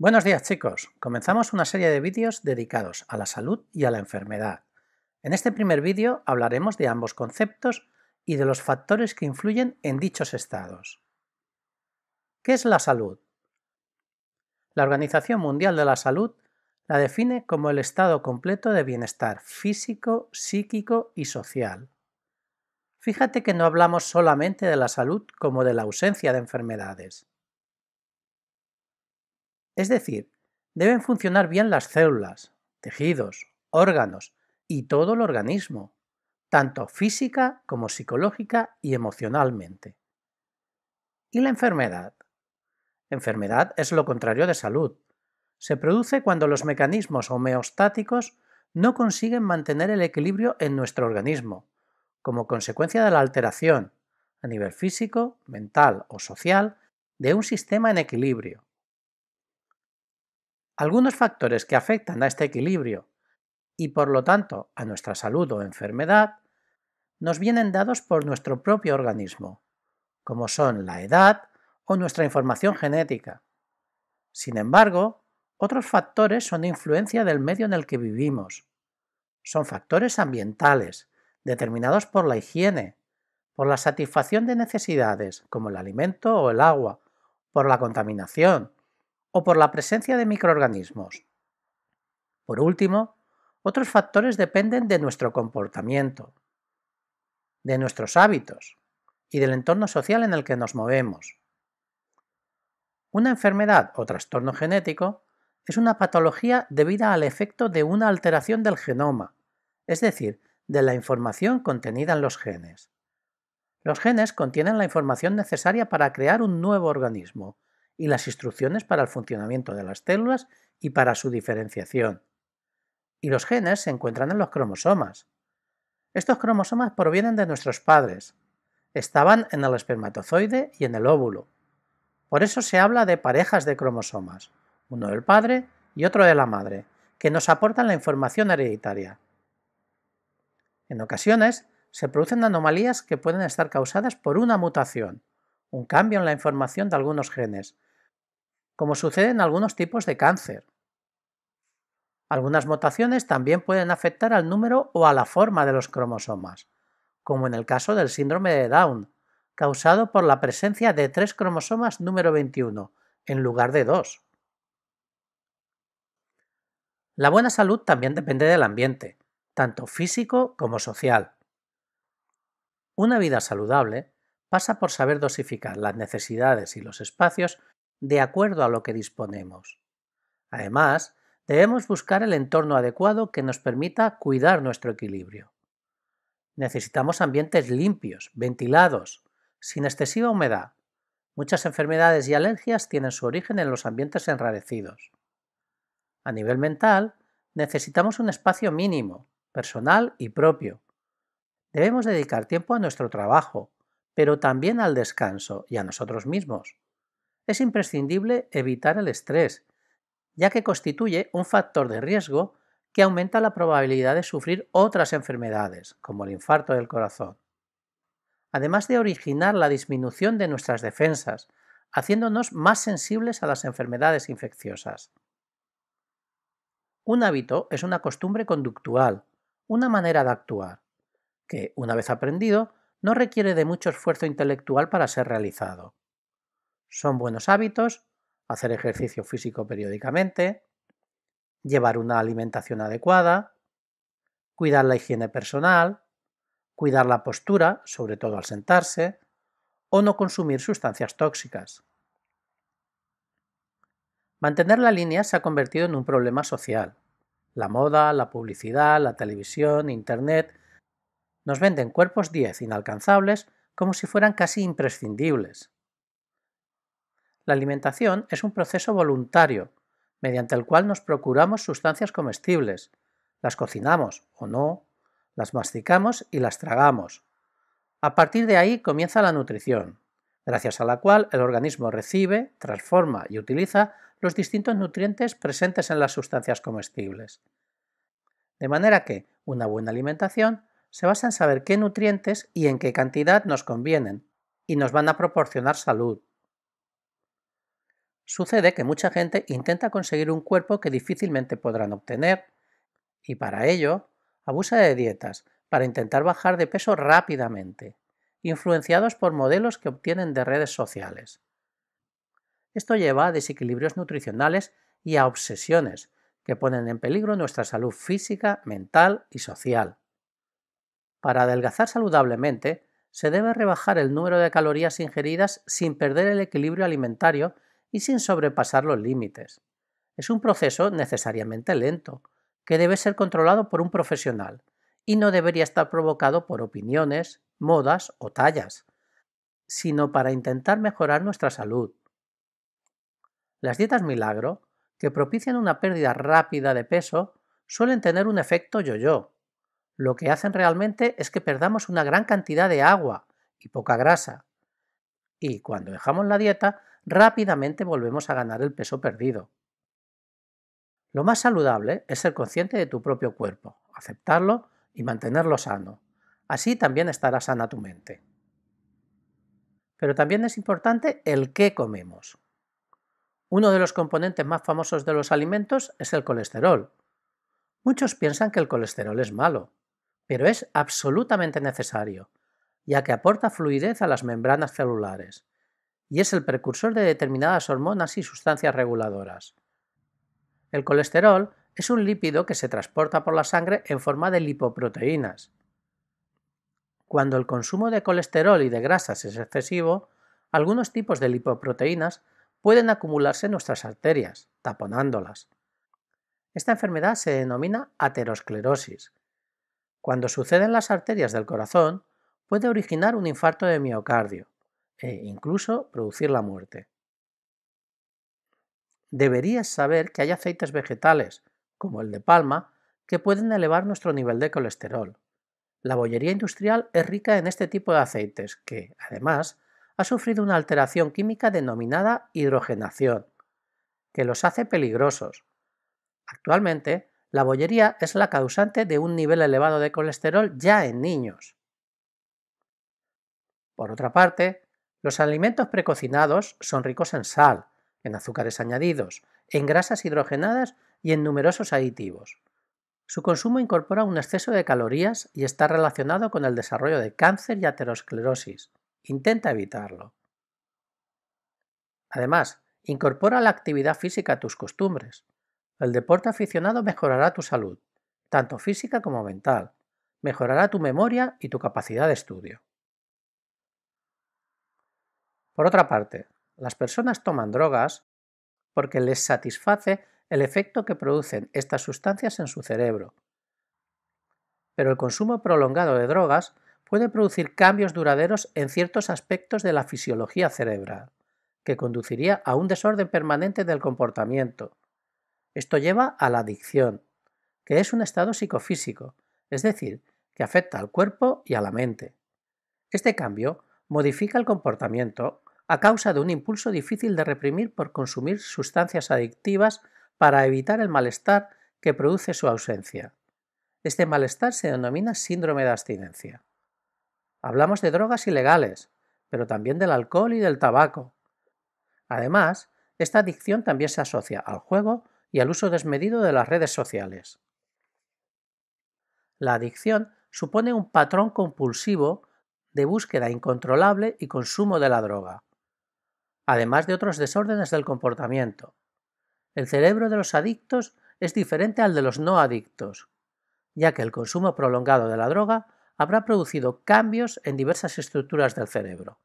Buenos días chicos, comenzamos una serie de vídeos dedicados a la salud y a la enfermedad. En este primer vídeo hablaremos de ambos conceptos y de los factores que influyen en dichos estados. ¿Qué es la salud? La Organización Mundial de la Salud la define como el estado completo de bienestar físico, psíquico y social. Fíjate que no hablamos solamente de la salud como de la ausencia de enfermedades. Es decir, deben funcionar bien las células, tejidos, órganos y todo el organismo, tanto física como psicológica y emocionalmente. ¿Y la enfermedad? Enfermedad es lo contrario de salud. Se produce cuando los mecanismos homeostáticos no consiguen mantener el equilibrio en nuestro organismo, como consecuencia de la alteración, a nivel físico, mental o social, de un sistema en equilibrio. Algunos factores que afectan a este equilibrio y por lo tanto a nuestra salud o enfermedad nos vienen dados por nuestro propio organismo, como son la edad o nuestra información genética. Sin embargo, otros factores son de influencia del medio en el que vivimos. Son factores ambientales, determinados por la higiene, por la satisfacción de necesidades como el alimento o el agua, por la contaminación, o por la presencia de microorganismos. Por último, otros factores dependen de nuestro comportamiento, de nuestros hábitos y del entorno social en el que nos movemos. Una enfermedad o trastorno genético es una patología debida al efecto de una alteración del genoma, es decir, de la información contenida en los genes. Los genes contienen la información necesaria para crear un nuevo organismo, y las instrucciones para el funcionamiento de las células y para su diferenciación. Y los genes se encuentran en los cromosomas. Estos cromosomas provienen de nuestros padres. Estaban en el espermatozoide y en el óvulo. Por eso se habla de parejas de cromosomas, uno del padre y otro de la madre, que nos aportan la información hereditaria. En ocasiones, se producen anomalías que pueden estar causadas por una mutación, un cambio en la información de algunos genes, como sucede en algunos tipos de cáncer. Algunas mutaciones también pueden afectar al número o a la forma de los cromosomas, como en el caso del síndrome de Down, causado por la presencia de tres cromosomas número 21, en lugar de dos. La buena salud también depende del ambiente, tanto físico como social. Una vida saludable pasa por saber dosificar las necesidades y los espacios de acuerdo a lo que disponemos. Además, debemos buscar el entorno adecuado que nos permita cuidar nuestro equilibrio. Necesitamos ambientes limpios, ventilados, sin excesiva humedad. Muchas enfermedades y alergias tienen su origen en los ambientes enrarecidos. A nivel mental, necesitamos un espacio mínimo, personal y propio. Debemos dedicar tiempo a nuestro trabajo, pero también al descanso y a nosotros mismos es imprescindible evitar el estrés, ya que constituye un factor de riesgo que aumenta la probabilidad de sufrir otras enfermedades, como el infarto del corazón. Además de originar la disminución de nuestras defensas, haciéndonos más sensibles a las enfermedades infecciosas. Un hábito es una costumbre conductual, una manera de actuar, que, una vez aprendido, no requiere de mucho esfuerzo intelectual para ser realizado son buenos hábitos, hacer ejercicio físico periódicamente, llevar una alimentación adecuada, cuidar la higiene personal, cuidar la postura, sobre todo al sentarse, o no consumir sustancias tóxicas. Mantener la línea se ha convertido en un problema social. La moda, la publicidad, la televisión, Internet, nos venden cuerpos 10 inalcanzables como si fueran casi imprescindibles. La alimentación es un proceso voluntario, mediante el cual nos procuramos sustancias comestibles, las cocinamos o no, las masticamos y las tragamos. A partir de ahí comienza la nutrición, gracias a la cual el organismo recibe, transforma y utiliza los distintos nutrientes presentes en las sustancias comestibles. De manera que una buena alimentación se basa en saber qué nutrientes y en qué cantidad nos convienen y nos van a proporcionar salud, Sucede que mucha gente intenta conseguir un cuerpo que difícilmente podrán obtener y para ello abusa de dietas para intentar bajar de peso rápidamente, influenciados por modelos que obtienen de redes sociales. Esto lleva a desequilibrios nutricionales y a obsesiones que ponen en peligro nuestra salud física, mental y social. Para adelgazar saludablemente, se debe rebajar el número de calorías ingeridas sin perder el equilibrio alimentario y sin sobrepasar los límites. Es un proceso necesariamente lento, que debe ser controlado por un profesional, y no debería estar provocado por opiniones, modas o tallas, sino para intentar mejorar nuestra salud. Las dietas milagro, que propician una pérdida rápida de peso, suelen tener un efecto yo-yo. Lo que hacen realmente es que perdamos una gran cantidad de agua y poca grasa. Y cuando dejamos la dieta, rápidamente volvemos a ganar el peso perdido. Lo más saludable es ser consciente de tu propio cuerpo, aceptarlo y mantenerlo sano. Así también estará sana tu mente. Pero también es importante el qué comemos. Uno de los componentes más famosos de los alimentos es el colesterol. Muchos piensan que el colesterol es malo, pero es absolutamente necesario, ya que aporta fluidez a las membranas celulares, y es el precursor de determinadas hormonas y sustancias reguladoras. El colesterol es un lípido que se transporta por la sangre en forma de lipoproteínas. Cuando el consumo de colesterol y de grasas es excesivo, algunos tipos de lipoproteínas pueden acumularse en nuestras arterias, taponándolas. Esta enfermedad se denomina aterosclerosis. Cuando sucede en las arterias del corazón, puede originar un infarto de miocardio e incluso producir la muerte. Deberías saber que hay aceites vegetales, como el de palma, que pueden elevar nuestro nivel de colesterol. La bollería industrial es rica en este tipo de aceites, que, además, ha sufrido una alteración química denominada hidrogenación, que los hace peligrosos. Actualmente, la bollería es la causante de un nivel elevado de colesterol ya en niños. Por otra parte, los alimentos precocinados son ricos en sal, en azúcares añadidos, en grasas hidrogenadas y en numerosos aditivos. Su consumo incorpora un exceso de calorías y está relacionado con el desarrollo de cáncer y aterosclerosis. Intenta evitarlo. Además, incorpora la actividad física a tus costumbres. El deporte aficionado mejorará tu salud, tanto física como mental. Mejorará tu memoria y tu capacidad de estudio. Por otra parte, las personas toman drogas porque les satisface el efecto que producen estas sustancias en su cerebro. Pero el consumo prolongado de drogas puede producir cambios duraderos en ciertos aspectos de la fisiología cerebral, que conduciría a un desorden permanente del comportamiento. Esto lleva a la adicción, que es un estado psicofísico, es decir, que afecta al cuerpo y a la mente. Este cambio modifica el comportamiento a causa de un impulso difícil de reprimir por consumir sustancias adictivas para evitar el malestar que produce su ausencia. Este malestar se denomina síndrome de abstinencia. Hablamos de drogas ilegales, pero también del alcohol y del tabaco. Además, esta adicción también se asocia al juego y al uso desmedido de las redes sociales. La adicción supone un patrón compulsivo de búsqueda incontrolable y consumo de la droga, además de otros desórdenes del comportamiento. El cerebro de los adictos es diferente al de los no adictos, ya que el consumo prolongado de la droga habrá producido cambios en diversas estructuras del cerebro.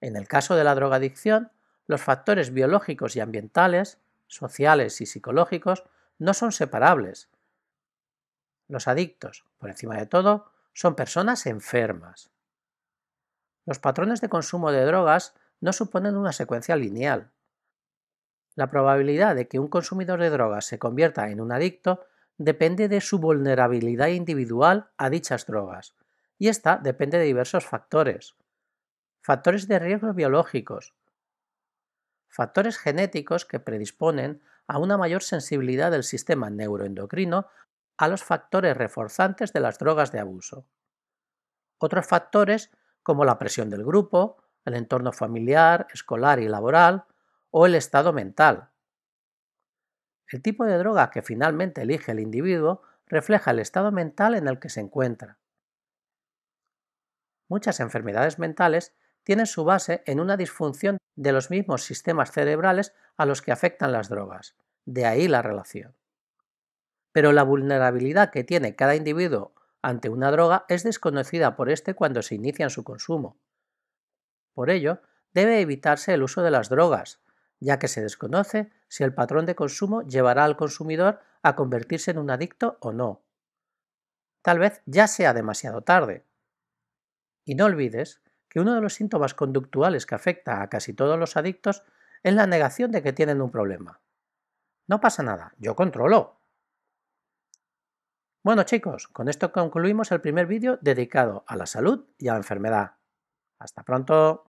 En el caso de la drogadicción, los factores biológicos y ambientales, sociales y psicológicos no son separables. Los adictos, por encima de todo, son personas enfermas. Los patrones de consumo de drogas no suponen una secuencia lineal. La probabilidad de que un consumidor de drogas se convierta en un adicto depende de su vulnerabilidad individual a dichas drogas, y esta depende de diversos factores. Factores de riesgo biológicos, factores genéticos que predisponen a una mayor sensibilidad del sistema neuroendocrino a los factores reforzantes de las drogas de abuso. Otros factores como la presión del grupo, el entorno familiar, escolar y laboral, o el estado mental. El tipo de droga que finalmente elige el individuo refleja el estado mental en el que se encuentra. Muchas enfermedades mentales tienen su base en una disfunción de los mismos sistemas cerebrales a los que afectan las drogas, de ahí la relación. Pero la vulnerabilidad que tiene cada individuo ante una droga es desconocida por este cuando se inicia en su consumo. Por ello, debe evitarse el uso de las drogas, ya que se desconoce si el patrón de consumo llevará al consumidor a convertirse en un adicto o no. Tal vez ya sea demasiado tarde. Y no olvides que uno de los síntomas conductuales que afecta a casi todos los adictos es la negación de que tienen un problema. No pasa nada, yo controlo. Bueno chicos, con esto concluimos el primer vídeo dedicado a la salud y a la enfermedad. Hasta pronto.